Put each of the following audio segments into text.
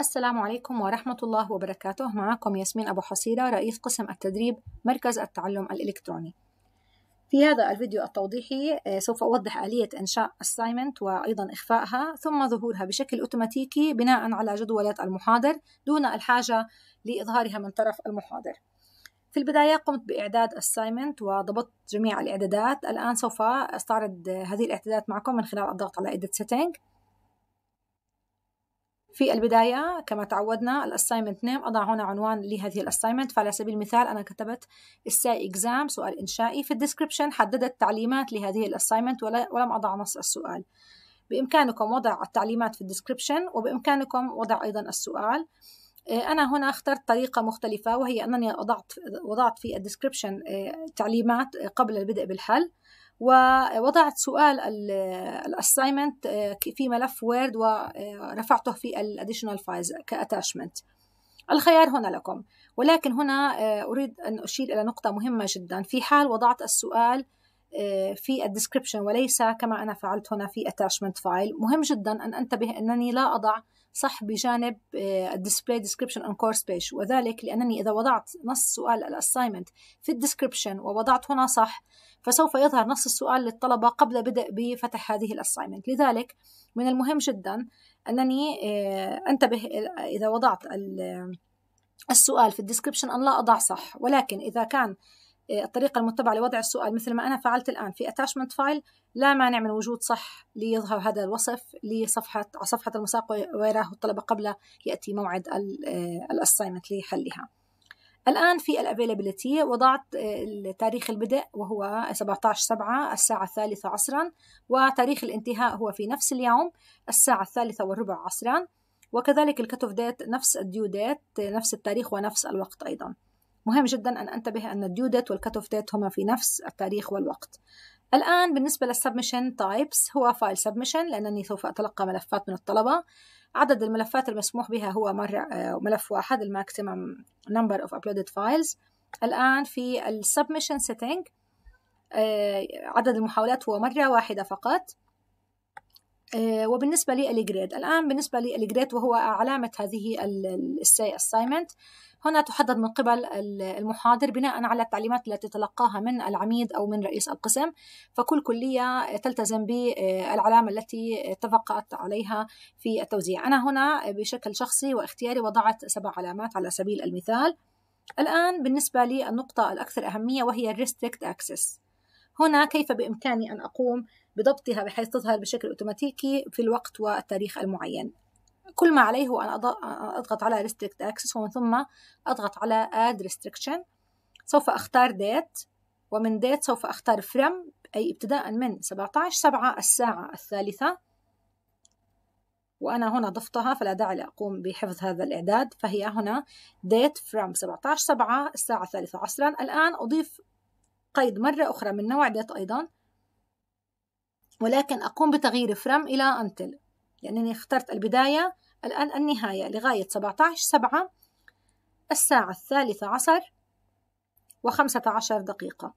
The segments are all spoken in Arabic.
السلام عليكم ورحمة الله وبركاته معكم ياسمين أبو حصيرة رئيس قسم التدريب مركز التعلم الإلكتروني في هذا الفيديو التوضيحي آه، سوف أوضح آلية إنشاء assignment وأيضا إخفائها ثم ظهورها بشكل أوتوماتيكي بناء على جدولة المحاضر دون الحاجة لإظهارها من طرف المحاضر في البداية قمت بإعداد assignment وضبطت جميع الإعدادات الآن سوف أستعرض هذه الإعدادات معكم من خلال الضغط على إدت سيتينج في البداية كما تعودنا الاسايمنت نيم أضع هنا عنوان لهذه الاسايمنت فعلى سبيل المثال أنا كتبت الساي إكزام سؤال إنشائي في الديسكريبشن حددت تعليمات لهذه الاسايمنت ولم أضع نص السؤال بإمكانكم وضع التعليمات في الديسكريبشن وبإمكانكم وضع أيضا السؤال إيه، أنا هنا اخترت طريقة مختلفة وهي أنني وضعت وضعت في الديسكريبشن إيه، تعليمات قبل البدء بالحل ووضعت سؤال الاساينمنت آه، في ملف وورد ورفعته في الاديشنال فايلز كاتاشمنت الخيار هنا لكم ولكن هنا آه، اريد ان اشير الى نقطه مهمه جدا في حال وضعت السؤال في الديسكربشن وليس كما أنا فعلت هنا في attachment فايل مهم جدا أن أنتبه أنني لا أضع صح بجانب الديسبلاي ديسكريبشن اون كورس بيج وذلك لأنني إذا وضعت نص سؤال الأسايمنت في الديسكربشن ووضعت هنا صح فسوف يظهر نص السؤال للطلبة قبل بدء بفتح هذه الأسايمنت لذلك من المهم جدا أنني آه، أنتبه إذا وضعت آه، السؤال في الديسكربشن أن لا أضع صح ولكن إذا كان آه، الطريقة المتبعة لوضع السؤال مثل ما أنا فعلت الآن في attachment file لا مانع من وجود صح ليظهر هذا الوصف لصفحة على صفحة المساق ويراه الطلبة قبل يأتي موعد الأسايمنت آه، لحلها الآن في الأفيلابيلتي وضعت آه، تاريخ البدء وهو 17 7 الساعة الثالثة عصرا وتاريخ الانتهاء هو في نفس اليوم الساعة الثالثة والربع عصرا وكذلك الكتف ديت نفس الديو ديت نفس التاريخ ونفس الوقت أيضا مهم جدا أن أنتبه أن الديو ديت اوف ديت هما في نفس التاريخ والوقت الآن بالنسبة للسبمشن تايبس هو فايل سبمشن لأنني سوف أتلقى ملفات من الطلبة عدد الملفات المسموح بها هو مرة آه، ملف واحد الماكسيمم نمبر اوف uploaded فايلز الآن في السبمشن سيتنج آه، عدد المحاولات هو مرة واحدة فقط آه، وبالنسبة للجريد الآن بالنسبة للجريد وهو علامة هذه الساي assignment هنا تحدد من قبل المحاضر بناء على التعليمات التي تلقاها من العميد أو من رئيس القسم فكل كلية تلتزم بالعلامة التي اتفقت عليها في التوزيع أنا هنا بشكل شخصي واختياري وضعت سبع علامات على سبيل المثال الآن بالنسبة للنقطه الأكثر أهمية وهي الريستريكت أكسس هنا كيف بإمكاني أن أقوم بضبطها بحيث تظهر بشكل أوتوماتيكي في الوقت والتاريخ المعين كل ما عليه هو أن أضغط على Restrict Access ومن ثم أضغط على Add Restriction سوف أختار Date ومن Date سوف أختار From أي ابتداء من 17 سبعة الساعة الثالثة وأنا هنا ضفتها فلا داعي لأقوم بحفظ هذا الإعداد فهي هنا Date From 17 سبعة الساعة الثالثة عصرا الآن أضيف قيد مرة أخرى من نوع Date أيضا ولكن أقوم بتغيير From إلى Until لأنني اخترت البداية الآن النهاية لغاية 17 سبعة الساعة الثالثة عشر وخمسة عشر دقيقة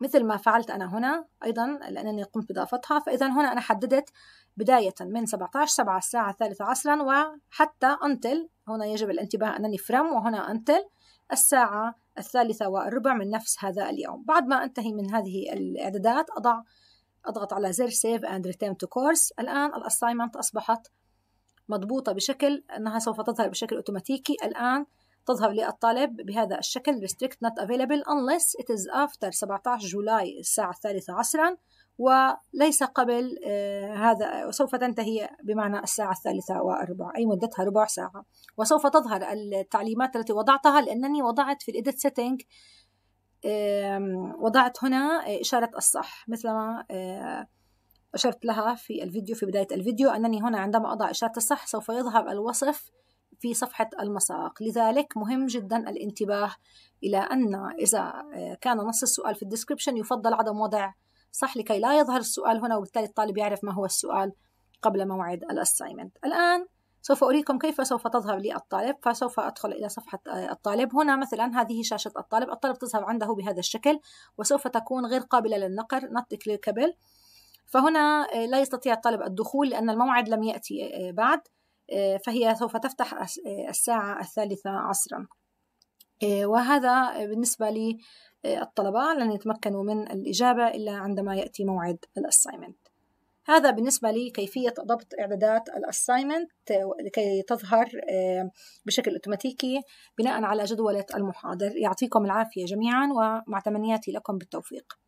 مثل ما فعلت أنا هنا أيضا لأنني قمت بإضافتها فإذا هنا أنا حددت بداية من 17 سبعة الساعة الثالثة عصرا وحتى أنتل هنا يجب الانتباه أنني فرم وهنا أنتل الساعة الثالثة والربع من نفس هذا اليوم بعد ما أنتهي من هذه الإعدادات أضع أضغط على زر سيف اند ريتيرن تو كورس الآن الأسايمنت أصبحت مضبوطة بشكل أنها سوف تظهر بشكل أوتوماتيكي الآن تظهر للطالب بهذا الشكل Restrict not available unless it is after 17 جولاي الساعة الثالثة عصرا وليس قبل آه، هذا وسوف تنتهي بمعنى الساعة الثالثة وأربع أي مدتها ربع ساعة وسوف تظهر التعليمات التي وضعتها لأنني وضعت في الإيديت سيتنج وضعت هنا آه، إشارة الصح مثل ما آه، أشرت لها في الفيديو في بداية الفيديو أنني هنا عندما أضع إشارة الصح سوف يظهر الوصف في صفحة المساق لذلك مهم جدا الانتباه إلى أن إذا آه، كان نص السؤال في الديسكريبشن يفضل عدم وضع صح لكي لا يظهر السؤال هنا وبالتالي الطالب يعرف ما هو السؤال قبل موعد الأسايمنت الآن سوف أريكم كيف سوف تظهر لي الطالب فسوف أدخل إلى صفحة آه، الطالب هنا مثلا هذه شاشة الطالب الطالب تظهر عنده بهذا الشكل وسوف تكون غير قابلة للنقر not clickable فهنا آه، لا يستطيع الطالب الدخول لأن الموعد لم يأتي آه، بعد فهي سوف تفتح الساعة الثالثة عصرا وهذا بالنسبة للطلبة لن يتمكنوا من الإجابة إلا عندما يأتي موعد الأسايمنت هذا بالنسبة لكيفية ضبط إعدادات الأسايمنت لكي تظهر آه، بشكل أوتوماتيكي بناء على جدولة المحاضر يعطيكم العافية جميعا ومع تمنياتي لكم بالتوفيق